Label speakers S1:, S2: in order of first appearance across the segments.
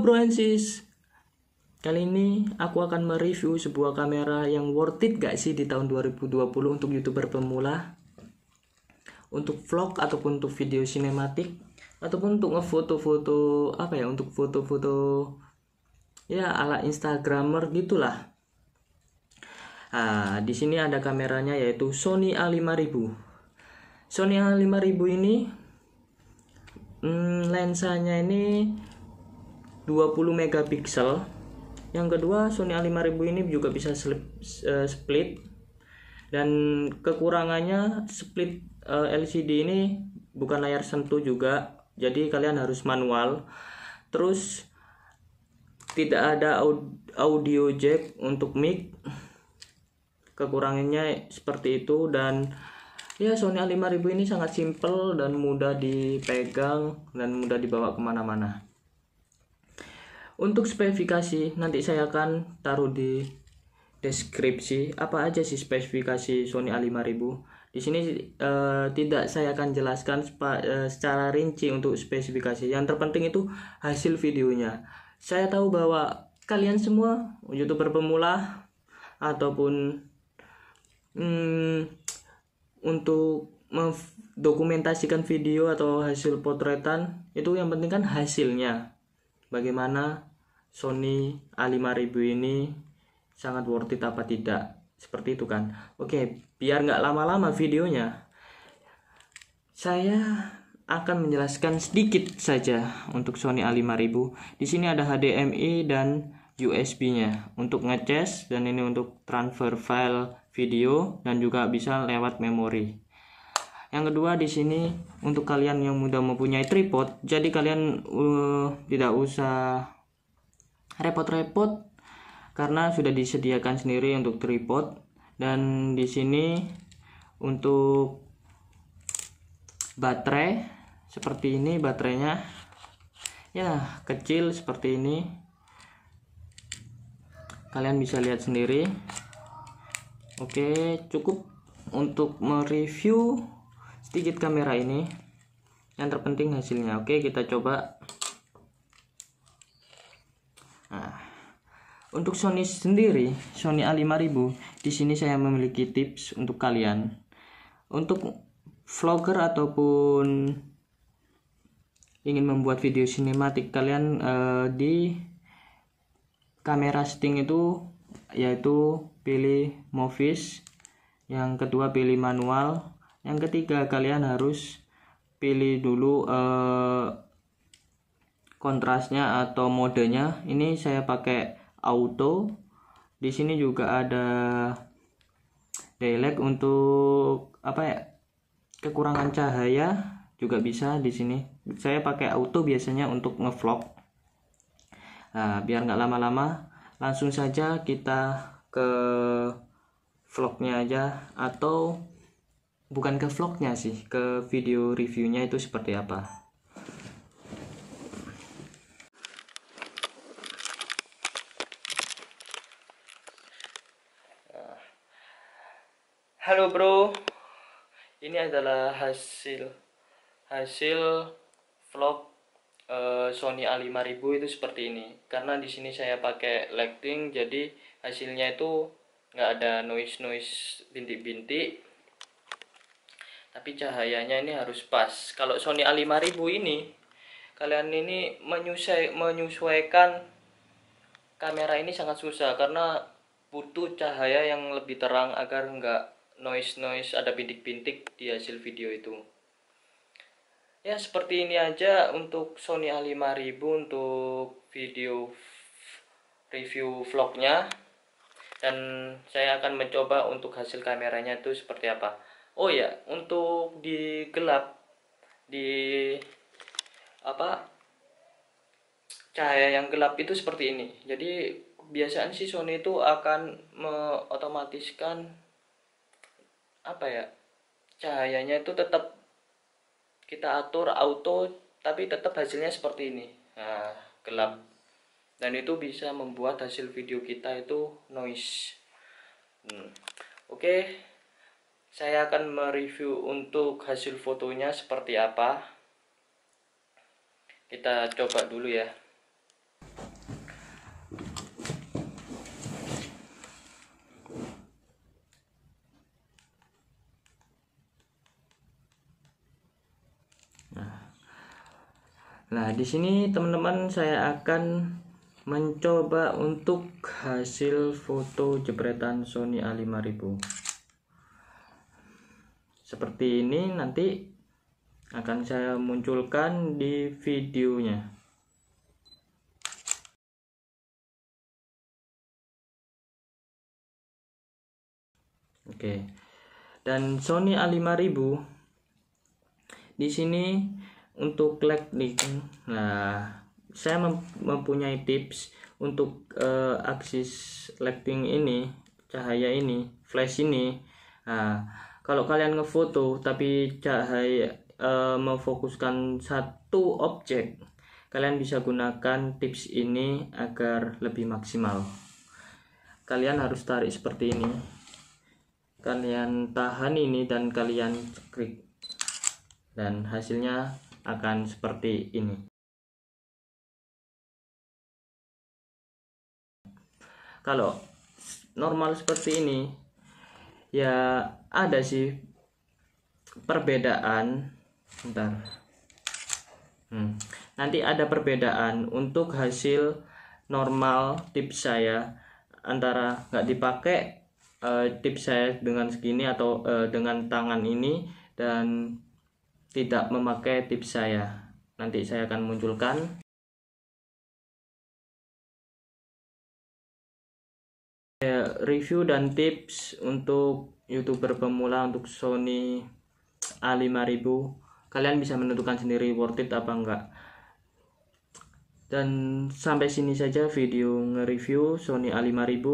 S1: Broensis, Kali ini aku akan mereview sebuah kamera yang worth it gak sih di tahun 2020 untuk YouTuber pemula? Untuk vlog ataupun untuk video sinematik ataupun untuk ngefoto-foto apa ya untuk foto-foto ya ala instagramer gitulah. Nah, di sini ada kameranya yaitu Sony A5000. Sony A5000 ini hmm, lensanya ini 20 megapiksel. Yang kedua Sony A5000 ini juga bisa slip, uh, split dan kekurangannya split uh, eh, LCD ini bukan layar sentuh juga. Jadi kalian harus manual. Terus tidak ada audio jack untuk mic. Kekurangannya seperti itu dan ya Sony A5000 ini sangat simple dan mudah dipegang dan mudah dibawa kemana-mana untuk spesifikasi nanti saya akan taruh di deskripsi apa aja sih spesifikasi Sony A5000 di sini eh, tidak saya akan jelaskan spa, eh, secara rinci untuk spesifikasi yang terpenting itu hasil videonya saya tahu bahwa kalian semua youtuber pemula ataupun hmm, untuk mendokumentasikan video atau hasil potretan itu yang penting kan hasilnya bagaimana Sony A5000 ini sangat worth it apa tidak seperti itu kan oke biar nggak lama-lama videonya saya akan menjelaskan sedikit saja untuk Sony A5000 di sini ada HDMI dan USB nya untuk ngecas dan ini untuk transfer file video dan juga bisa lewat memori yang kedua di sini untuk kalian yang mudah mempunyai tripod jadi kalian uh, tidak usah repot-repot karena sudah disediakan sendiri untuk tripod dan di sini untuk baterai seperti ini baterainya ya kecil seperti ini kalian bisa lihat sendiri oke cukup untuk mereview sedikit kamera ini yang terpenting hasilnya oke kita coba Untuk Sony sendiri, Sony A5000, di sini saya memiliki tips untuk kalian. Untuk vlogger ataupun ingin membuat video sinematik kalian eh, di kamera setting itu yaitu pilih movies, yang kedua pilih manual, yang ketiga kalian harus pilih dulu eh, kontrasnya atau modenya. Ini saya pakai auto di sini juga ada daylight untuk apa ya kekurangan cahaya juga bisa di sini saya pakai auto biasanya untuk ngevlog nah, biar nggak lama-lama langsung saja kita ke vlognya aja atau bukan ke vlognya sih ke video reviewnya itu seperti apa Halo bro, ini adalah hasil hasil vlog uh, Sony A5000 itu seperti ini. Karena di sini saya pakai lighting, jadi hasilnya itu nggak ada noise noise bintik-bintik. Tapi cahayanya ini harus pas. Kalau Sony A5000 ini, kalian ini menyusai, menyesuaikan kamera ini sangat susah karena butuh cahaya yang lebih terang agar nggak noise-noise ada bintik-bintik di hasil video itu ya seperti ini aja untuk Sony A5000 untuk video review vlognya dan saya akan mencoba untuk hasil kameranya itu seperti apa oh ya untuk di gelap di apa cahaya yang gelap itu seperti ini jadi kebiasaan si Sony itu akan mengotomatiskan apa ya cahayanya itu tetap kita atur auto tapi tetap hasilnya seperti ini nah, gelap dan itu bisa membuat hasil video kita itu noise hmm. oke okay. saya akan mereview untuk hasil fotonya seperti apa kita coba dulu ya Nah, di sini teman-teman saya akan mencoba untuk hasil foto jepretan Sony A5000. Seperti ini nanti akan saya munculkan di videonya. Oke. Dan Sony A5000 di sini untuk lag nih nah saya mempunyai tips untuk uh, aksis lighting ini cahaya ini flash ini nah, kalau kalian ngefoto tapi cahaya uh, memfokuskan satu objek kalian bisa gunakan tips ini agar lebih maksimal kalian harus tarik seperti ini kalian tahan ini dan kalian klik dan hasilnya akan seperti ini. Kalau normal seperti ini, ya ada sih perbedaan. Bentar. Hmm. Nanti ada perbedaan untuk hasil normal tips saya antara nggak dipakai uh, tips saya dengan segini atau uh, dengan tangan ini dan tidak memakai tips saya. Nanti saya akan munculkan ya, review dan tips untuk youtuber pemula untuk Sony A5000 kalian bisa menentukan sendiri worth it apa enggak dan sampai sini saja video nge-review Sony A5000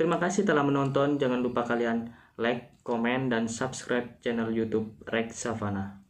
S1: terima kasih telah menonton jangan lupa kalian like komen, dan subscribe channel YouTube Rex Savana.